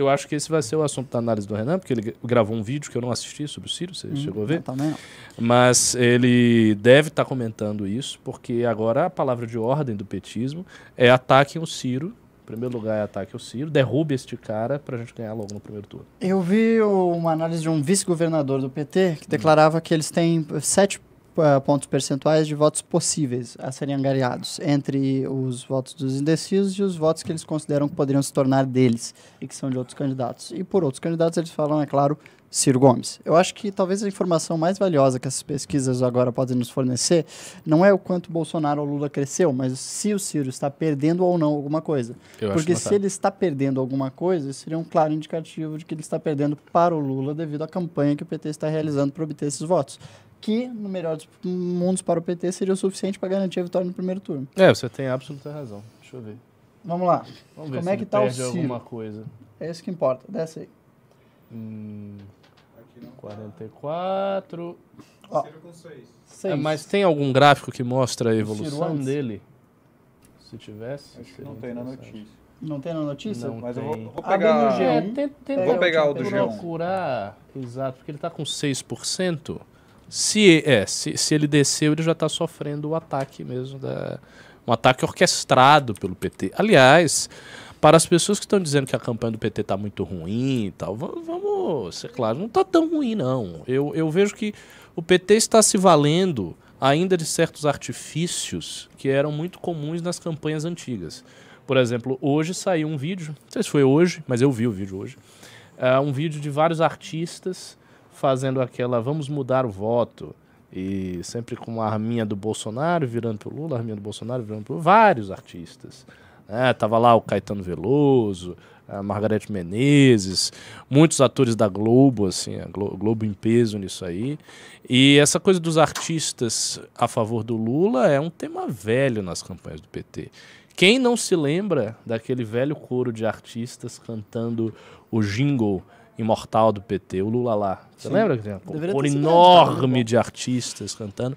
eu acho que esse vai ser o assunto da análise do Renan, porque ele gravou um vídeo que eu não assisti sobre o Ciro, você hum, chegou a ver? Também. Mas ele deve estar tá comentando isso, porque agora a palavra de ordem do petismo é ataquem o Ciro. Em primeiro lugar é ataque o Ciro, derrube este cara para a gente ganhar logo no primeiro turno. Eu vi uma análise de um vice-governador do PT que hum. declarava hum. que eles têm sete eh, pontos percentuais de votos possíveis a serem angariados entre os votos dos indecisos e os votos que eles consideram que poderiam se tornar deles e que são de outros candidatos. E por outros candidatos, eles falam, é claro, Ciro Gomes. Eu acho que talvez a informação mais valiosa que essas pesquisas agora podem nos fornecer não é o quanto Bolsonaro ou Lula cresceu, mas se o Ciro está perdendo ou não alguma coisa. Eu Porque se ele está perdendo alguma coisa, seria um claro indicativo de que ele está perdendo para o Lula devido à campanha que o PT está realizando para obter esses votos que, no melhor dos mundos para o PT, seria o suficiente para garantir a vitória no primeiro turno. É, você tem absoluta razão. Deixa eu ver. Vamos lá. Vamos ver Como se é que tá o Ciro? alguma coisa. É isso que importa. Desce aí. Hum, 44. Ciro com 6. É, mas tem algum gráfico que mostra a evolução dele? Se tivesse. Acho que não tem na notícia. Não tem na notícia? Não mas tem. eu vou, vou pegar. G1, é, vou pegar o do G1. procurar. Exato, porque ele está com 6%. Se, é, se, se ele desceu, ele já está sofrendo o ataque mesmo, da, né? um ataque orquestrado pelo PT. Aliás, para as pessoas que estão dizendo que a campanha do PT está muito ruim e tal, vamos ser claros, não está tão ruim, não. Eu, eu vejo que o PT está se valendo ainda de certos artifícios que eram muito comuns nas campanhas antigas. Por exemplo, hoje saiu um vídeo, não sei se foi hoje, mas eu vi o vídeo hoje, uh, um vídeo de vários artistas fazendo aquela vamos mudar o voto e sempre com a arminha do Bolsonaro virando pro Lula, a arminha do Bolsonaro virando pro Lula, vários artistas. É, tava lá o Caetano Veloso, a Margarete Menezes, muitos atores da Globo, assim, a Glo Globo em peso nisso aí. E essa coisa dos artistas a favor do Lula é um tema velho nas campanhas do PT. Quem não se lembra daquele velho coro de artistas cantando o jingle imortal do PT, o Lula lá. Você Sim. lembra? Um coro enorme de artistas cantando.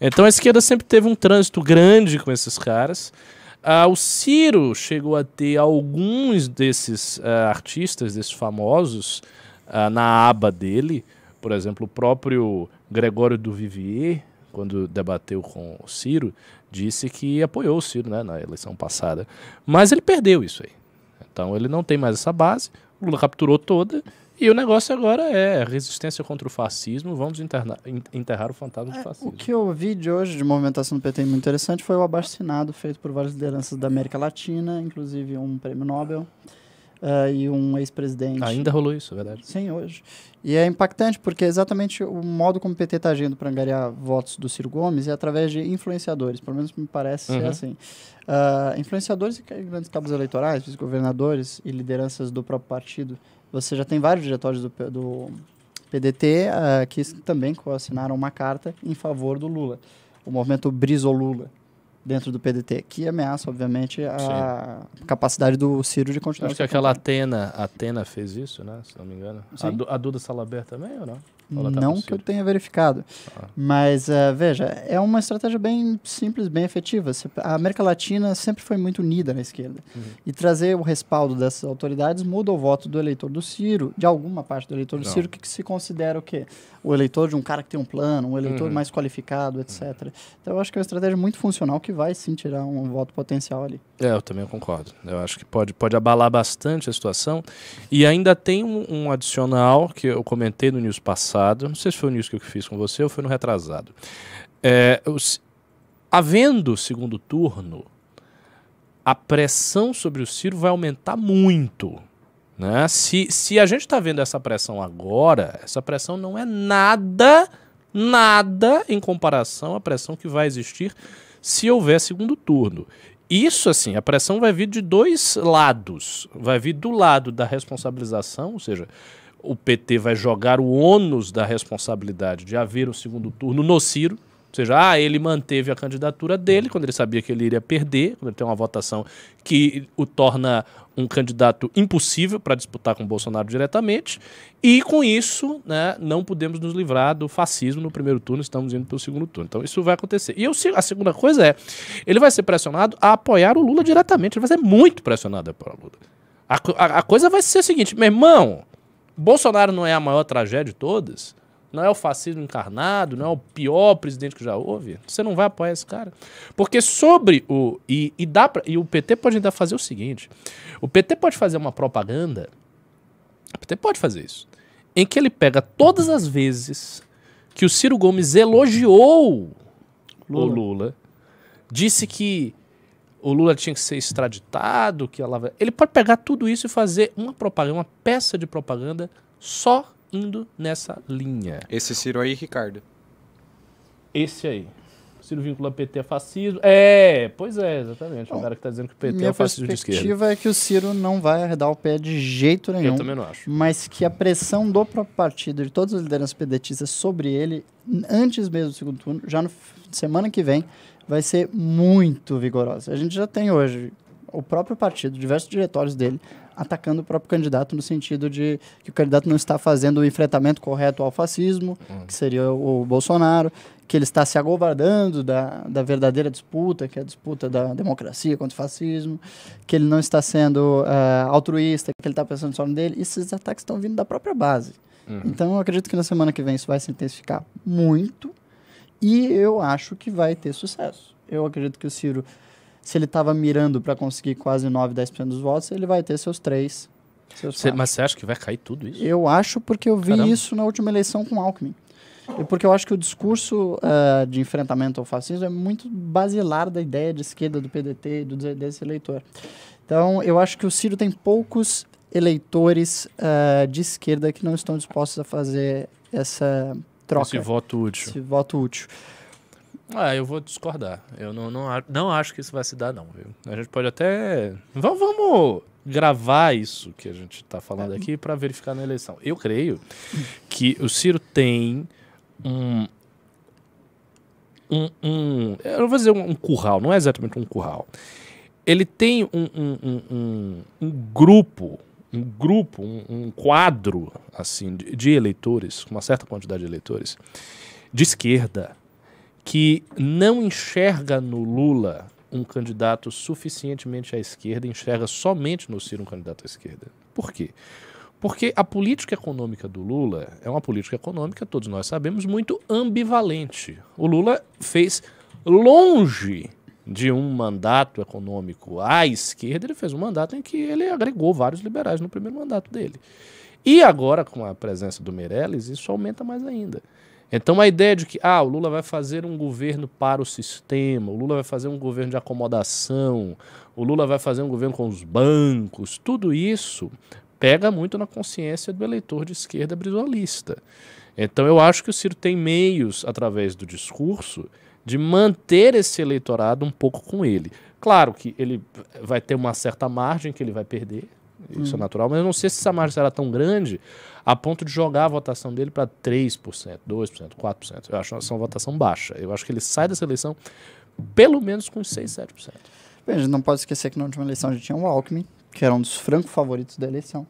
Então a esquerda sempre teve um trânsito grande com esses caras. Ah, o Ciro chegou a ter alguns desses ah, artistas, desses famosos, ah, na aba dele. Por exemplo, o próprio Gregório do Vivier, quando debateu com o Ciro, disse que apoiou o Ciro né, na eleição passada. Mas ele perdeu isso aí. Então ele não tem mais essa base capturou toda. E o negócio agora é resistência contra o fascismo, vamos interna, enterrar o fantasma é, do fascismo. O que eu vi de hoje de movimentação do PT muito interessante foi o abastinado feito por várias lideranças da América Latina, inclusive um prêmio Nobel uh, e um ex-presidente. Ainda rolou isso, é verdade. Sim, hoje. E é impactante porque é exatamente o modo como o PT está agindo para angariar votos do Ciro Gomes é através de influenciadores, pelo menos me parece uhum. ser assim. Uh, influenciadores e grandes cabos eleitorais, vice-governadores e lideranças do próprio partido. Você já tem vários diretórios do, do PDT uh, ah, que também assinaram uma carta em favor do Lula. O movimento Lula dentro do PDT, que ameaça, obviamente, a Sim. capacidade do Ciro de continuar. Acho que aquela Atena, Atena fez isso, né? Se não me engano. A, du a, Duda Salaber também, ou não? Tá não que eu tenha verificado. Ah. Mas, uh, veja, é uma estratégia bem simples, bem efetiva. A América Latina sempre foi muito unida na esquerda. Uhum. E trazer o respaldo dessas autoridades muda o voto do eleitor do Ciro, de alguma parte do eleitor do não. Ciro, que se considera o quê? o eleitor de um cara que tem um plano, um eleitor uhum. mais qualificado, etc. Uhum. Então eu acho que é uma estratégia muito funcional que vai sim tirar um voto potencial ali. É, eu também concordo. Eu acho que pode, pode abalar bastante a situação. E ainda tem um, um adicional que eu comentei no news passado, não sei se foi o news que eu fiz com você ou foi no retrasado. É, os, havendo segundo turno, a pressão sobre o Ciro vai aumentar muito. Né? Se, se a gente está vendo essa pressão agora, essa pressão não é nada, nada em comparação à pressão que vai existir se houver segundo turno. Isso, assim, a pressão vai vir de dois lados. Vai vir do lado da responsabilização, ou seja, o PT vai jogar o ônus da responsabilidade de haver o segundo turno no Ciro. Ou seja, ah, ele manteve a candidatura dele quando ele sabia que ele iria perder, quando ele tem uma votação que o torna um candidato impossível para disputar com Bolsonaro diretamente, e com isso né, não podemos nos livrar do fascismo no primeiro turno, estamos indo para o segundo turno. Então isso vai acontecer. E eu, a segunda coisa é, ele vai ser pressionado a apoiar o Lula diretamente, ele vai ser muito pressionado a apoiar o Lula. A, a, a coisa vai ser a seguinte, meu irmão, Bolsonaro não é a maior tragédia de todas? não é o fascismo encarnado, não é o pior presidente que já houve. Você não vai apoiar esse cara. Porque sobre o. E, e, dá pra, e o PT pode ainda fazer o seguinte: o PT pode fazer uma propaganda. O PT pode fazer isso. Em que ele pega todas as vezes que o Ciro Gomes elogiou Lula. o Lula, disse que o Lula tinha que ser extraditado, que a Lava... ele pode pegar tudo isso e fazer uma propaganda, uma peça de propaganda só indo nessa linha. Esse Ciro aí, Ricardo. Esse aí. Ciro vincula PT a fascismo. É, pois é, exatamente. Bom, o cara que tá dizendo que o PT é o fascismo de esquerda. A perspectiva é que o Ciro não vai arredar o pé de jeito nenhum. Eu também não acho. Mas que a pressão do próprio partido, de todas as lideranças pedetistas sobre ele, antes mesmo do segundo turno, já na semana que vem, vai ser muito vigorosa. A gente já tem hoje o próprio partido, diversos diretórios dele, atacando o próprio candidato no sentido de que o candidato não está fazendo o enfrentamento correto ao fascismo, hum. que seria o Bolsonaro, que ele está se agobardando da, da verdadeira disputa, que é a disputa da democracia contra o fascismo, que ele não está sendo uh, altruísta, que ele está pensando só no dele. Esses ataques estão vindo da própria base. Uhum. Então, eu acredito que na semana que vem isso vai se intensificar muito e eu acho que vai ter sucesso. Eu acredito que o Ciro se ele estava mirando para conseguir quase 9, 10% dos votos, ele vai ter seus 3. Seus Cê, mas você acha que vai cair tudo isso? Eu acho porque eu vi Caramba. isso na última eleição com Alckmin. E porque eu acho que o discurso uh, de enfrentamento ao fascismo é muito basilar da ideia de esquerda do PDT e do, desse eleitor. Então, eu acho que o Ciro tem poucos eleitores uh, de esquerda que não estão dispostos a fazer essa troca. Esse voto útil. Esse voto útil. Ah, eu vou discordar. Eu não, não, não acho que isso vai se dar, não, viu? A gente pode até. Vamos, vamos gravar isso que a gente está falando é. aqui para verificar na eleição. Eu creio que o Ciro tem um. Um, um eu não vou dizer um, um, curral, não é exatamente um curral. Ele tem um, um, um, um grupo, um grupo, um, quadro assim de, de eleitores, uma certa quantidade de eleitores de esquerda que não enxerga no Lula um candidato suficientemente à esquerda, enxerga somente no Ciro um candidato à esquerda. Por quê? Porque a política econômica do Lula é uma política econômica, todos nós sabemos, muito ambivalente. O Lula fez longe de um mandato econômico à esquerda, ele fez um mandato em que ele agregou vários liberais no primeiro mandato dele. E agora, com a presença do Meirelles, isso aumenta mais ainda. Então a ideia de que ah, o Lula vai fazer um governo para o sistema, o Lula vai fazer um governo de acomodação, o Lula vai fazer um governo com os bancos, tudo isso pega muito na consciência do eleitor de esquerda brisolista. Então eu acho que o Ciro tem meios, através do discurso, de manter esse eleitorado um pouco com ele. Claro que ele vai ter uma certa margem que ele vai perder, isso é hum. é natural. Mas eu não sei se essa margem será tão grande a ponto de jogar a votação dele para 3%, 2%, 4%. Eu acho que é uma votação baixa. Eu acho que ele sai dessa eleição pelo menos com 6, 7%. Veja, não pode esquecer que na última eleição a gente tinha o Alckmin, que era um dos franco favoritos da eleição.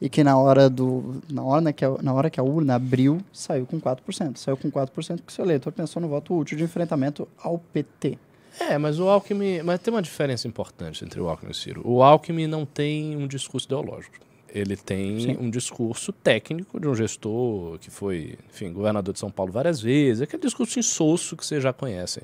E que na hora do. Na hora, né, que a, é na hora que a é urna abriu, saiu com 4%. Saiu com 4% porque seu eleitor pensou no voto útil de enfrentamento ao PT. É, mas o Alckmin. Mas tem uma diferença importante entre o Alckmin e o Ciro. O Alckmin não tem um discurso ideológico. Ele tem Sim. um discurso técnico de um gestor que foi, enfim, governador de São Paulo várias vezes, aquele discurso insosso que vocês já conhecem.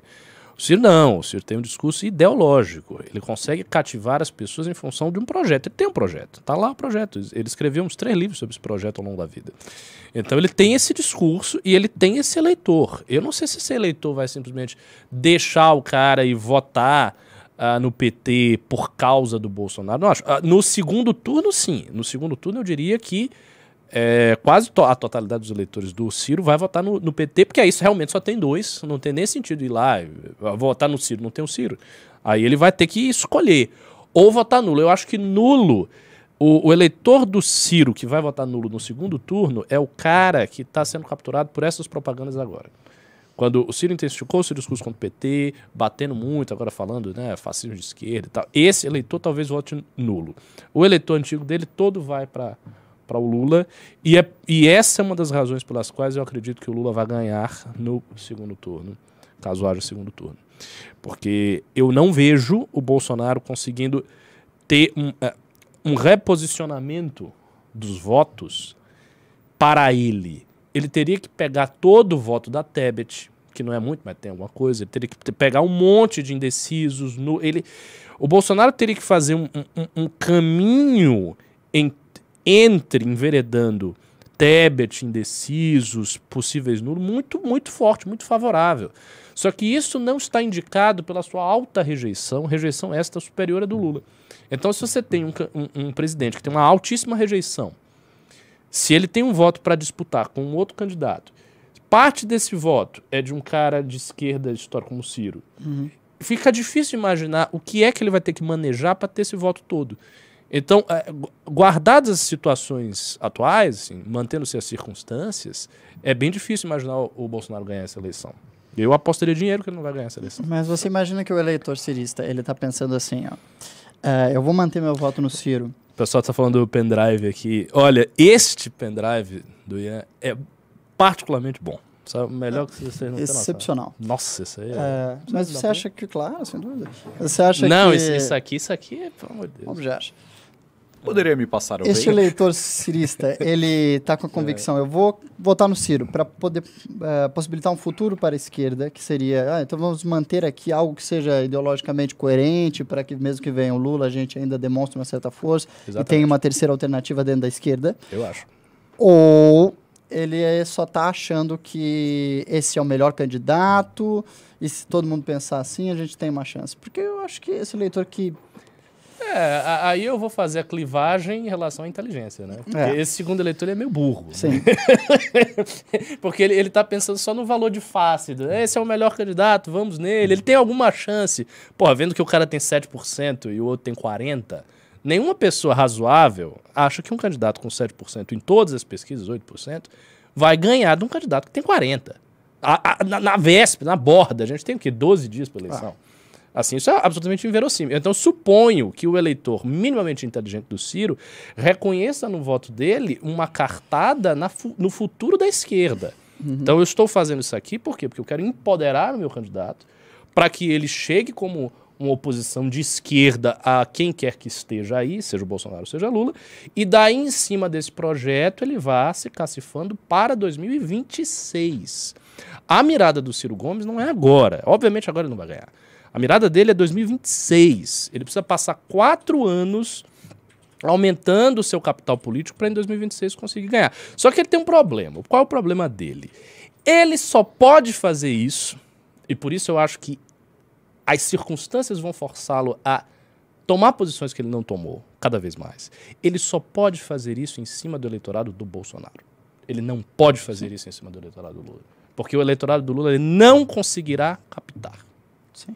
O Ciro não, o Ciro tem um discurso ideológico. Ele consegue cativar as pessoas em função de um projeto. Ele tem um projeto, está lá o projeto. Ele escreveu uns três livros sobre esse projeto ao longo da vida. Então ele tem esse discurso e ele tem esse eleitor. Eu não sei se esse eleitor vai simplesmente deixar o cara e votar Uh, no PT por causa do Bolsonaro? Não acho. Uh, no segundo turno, sim. No segundo turno, eu diria que é, quase to a totalidade dos eleitores do Ciro vai votar no, no, PT, porque é isso, realmente só tem dois, não tem nem sentido ir lá ah, votar no Ciro, não tem o Ciro. Aí ele vai ter que escolher ou votar nulo. Eu acho que nulo, o, o eleitor do Ciro que vai votar nulo no segundo turno é o cara que está sendo capturado por essas propagandas agora. Quando o Ciro intensificou o seu discurso contra o PT, batendo muito, agora falando, né, fascismo de esquerda e tal, esse eleitor talvez vote nulo. O eleitor antigo dele todo vai para para o Lula. E, é, e essa é uma das razões pelas quais eu acredito que o Lula vai ganhar no segundo turno, caso haja segundo turno. Porque eu não vejo o Bolsonaro conseguindo ter um, uh, um reposicionamento dos votos para ele. Ele teria que pegar todo o voto da Tebet, que não é muito, mas tem alguma coisa. Ele teria que pegar um monte de indecisos. No, ele, o Bolsonaro teria que fazer um, um, um caminho em entre enveredando Tebet, indecisos, possíveis nulos, muito, muito forte, muito favorável. Só que isso não está indicado pela sua alta rejeição, rejeição esta superior à do Lula. Então, se você tem um, um, um presidente que tem uma altíssima rejeição, se ele tem um voto para disputar com um outro candidato, parte desse voto é de um cara de esquerda de história como Ciro, uhum. fica difícil imaginar o que é que ele vai ter que manejar para ter esse voto todo. Então, é, guardadas as situações atuais, assim, mantendo-se as circunstâncias, é bem difícil imaginar o Bolsonaro ganhar essa eleição. Eu apostaria dinheiro que ele não vai ganhar essa eleição. Mas você imagina que o eleitor cirista, ele está pensando assim, ó, é, eu vou manter meu voto no Ciro. O pessoal está falando do pendrive aqui. Olha, este pendrive do Ian é particularmente bom. Isso é melhor que vocês não Excepcional. Nossa, isso aí é... é mas você acha que, claro, sem dúvida. Você acha não, que... Não, isso, isso, aqui, isso aqui, pelo amor de Deus. Vamos já acha? Poderia me passar o Esse bem? eleitor cirista, ele está com a é. convicção, eu vou votar no Ciro para poder uh, possibilitar um futuro para a esquerda, que seria, ah, então vamos manter aqui algo que seja ideologicamente coerente, para que mesmo que venha o Lula, a gente ainda demonstre uma certa força Exatamente. e tenha uma terceira alternativa dentro da esquerda. Eu acho. Ou ele é, só está achando que esse é o melhor candidato e se todo mundo pensar assim, a gente tem uma chance. Porque eu acho que esse eleitor que é, aí eu vou fazer a clivagem em relação à inteligência, né? É. Esse segundo eleitor ele é meio burro. Né? Sim. Porque ele, ele tá pensando só no valor de face. Né? Esse é o melhor candidato, vamos nele. Ele tem alguma chance. Pô, vendo que o cara tem 7% e o outro tem 40%, nenhuma pessoa razoável acha que um candidato com 7% em todas as pesquisas, 8%, vai ganhar de um candidato que tem 40%. A, a, na, na véspera, na borda. A gente tem o quê? 12 dias para eleição. Ah. Assim, isso é absolutamente inverossímil. Então, suponho que o eleitor minimamente inteligente do Ciro reconheça no voto dele uma cartada fu no futuro da esquerda. Uhum. Então, eu estou fazendo isso aqui por quê? Porque eu quero empoderar o meu candidato para que ele chegue como uma oposição de esquerda a quem quer que esteja aí, seja o Bolsonaro, seja Lula, e daí em cima desse projeto ele vá se cacifando para 2026. A mirada do Ciro Gomes não é agora. Obviamente agora ele não vai ganhar. A mirada dele é 2026. Ele precisa passar quatro anos aumentando o seu capital político para em 2026 conseguir ganhar. Só que ele tem um problema. Qual é o problema dele? Ele só pode fazer isso, e por isso eu acho que as circunstâncias vão forçá-lo a tomar posições que ele não tomou, cada vez mais. Ele só pode fazer isso em cima do eleitorado do Bolsonaro. Ele não pode fazer Sim. isso em cima do eleitorado do Lula. Porque o eleitorado do Lula ele não conseguirá captar. Sim.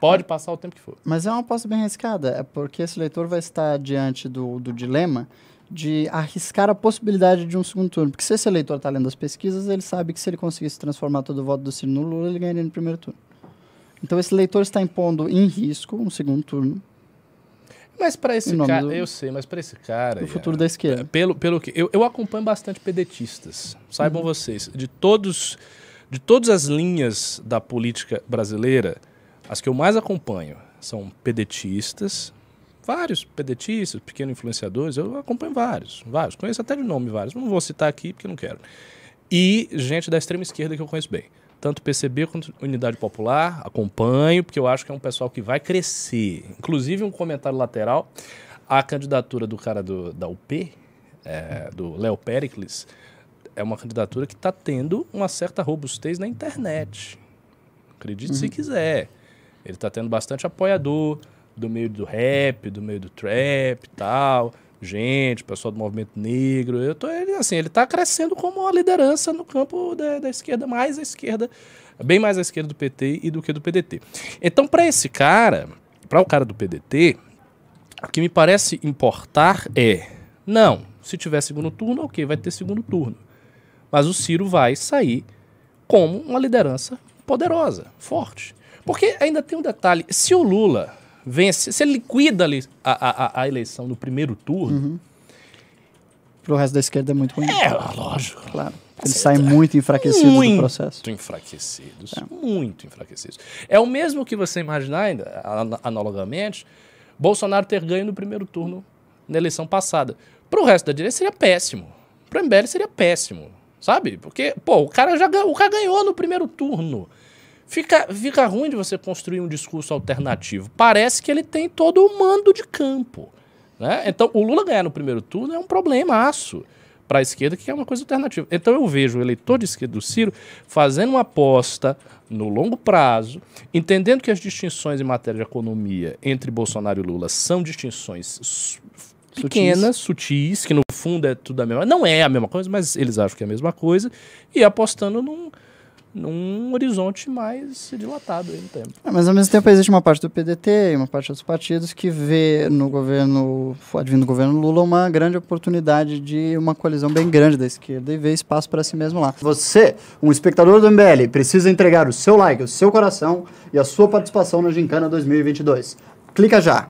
Pode passar o tempo que for. Mas é uma aposta bem arriscada, é porque esse leitor vai estar diante do, do dilema de arriscar a possibilidade de um segundo turno. Porque se esse eleitor está lendo as pesquisas, ele sabe que se ele conseguisse transformar todo o voto do Ciro no Lula, ele ganharia no primeiro turno. Então esse eleitor está impondo em risco um segundo turno. Mas para esse cara, do... eu sei, mas para esse cara. O futuro é, da esquerda. É, pelo, pelo que. Eu, eu acompanho bastante pedetistas. Saibam uhum. vocês, de todos de todas as linhas da política brasileira, as que eu mais acompanho são pedetistas, vários pedetistas, pequenos influenciadores, eu acompanho vários, vários, conheço até de nome vários, não vou citar aqui porque não quero. E gente da extrema esquerda que eu conheço bem. Tanto PCB quanto Unidade Popular, acompanho, porque eu acho que é um pessoal que vai crescer. Inclusive, um comentário lateral, a candidatura do cara do, da UP, é, do Léo Pericles, é uma candidatura que está tendo uma certa robustez na internet. Acredite uhum. se quiser. Ele tá tendo bastante apoiador do meio do rap, do meio do trap e tal. Gente, pessoal do movimento negro. Eu tô, ele, assim, ele tá crescendo como uma liderança no campo da, da esquerda, mais à esquerda, bem mais à esquerda do PT e do que do PDT. Então, para esse cara, para o cara do PDT, o que me parece importar é: não, se tiver segundo turno, ok, vai ter segundo turno. Mas o Ciro vai sair como uma liderança poderosa, forte. Porque ainda tem um detalhe: se o Lula vence, se ele liquida a, a, a eleição no primeiro turno. Uhum. Para o resto da esquerda é muito ruim. É, lógico. Claro. Eles saem muito enfraquecidos muito do processo. Muito enfraquecidos. É. Muito enfraquecidos. É o mesmo que você imaginar, ainda, analogamente, Bolsonaro ter ganho no primeiro turno na eleição passada. Para o resto da direita seria péssimo. Para o MBL seria péssimo. Sabe? Porque, pô, o cara já o cara ganhou no primeiro turno fica, fica ruim de você construir um discurso alternativo. Parece que ele tem todo o mando de campo. Né? Então, o Lula ganhar no primeiro turno é um problemaço para a esquerda, que é uma coisa alternativa. Então, eu vejo o eleitor de esquerda do Ciro fazendo uma aposta no longo prazo, entendendo que as distinções em matéria de economia entre Bolsonaro e Lula são distinções pequenas, sutis, que no fundo é tudo a mesma Não é a mesma coisa, mas eles acham que é a mesma coisa, e apostando num num horizonte mais dilatado aí no tempo. É, mas ao mesmo tempo existe uma parte do PDT e uma parte dos partidos que vê no governo, advindo do governo Lula, uma grande oportunidade de uma colisão bem grande da esquerda e vê espaço para si mesmo lá. Você, um espectador do MBL, precisa entregar o seu like, o seu coração e a sua participação na Gincana 2022. Clica já!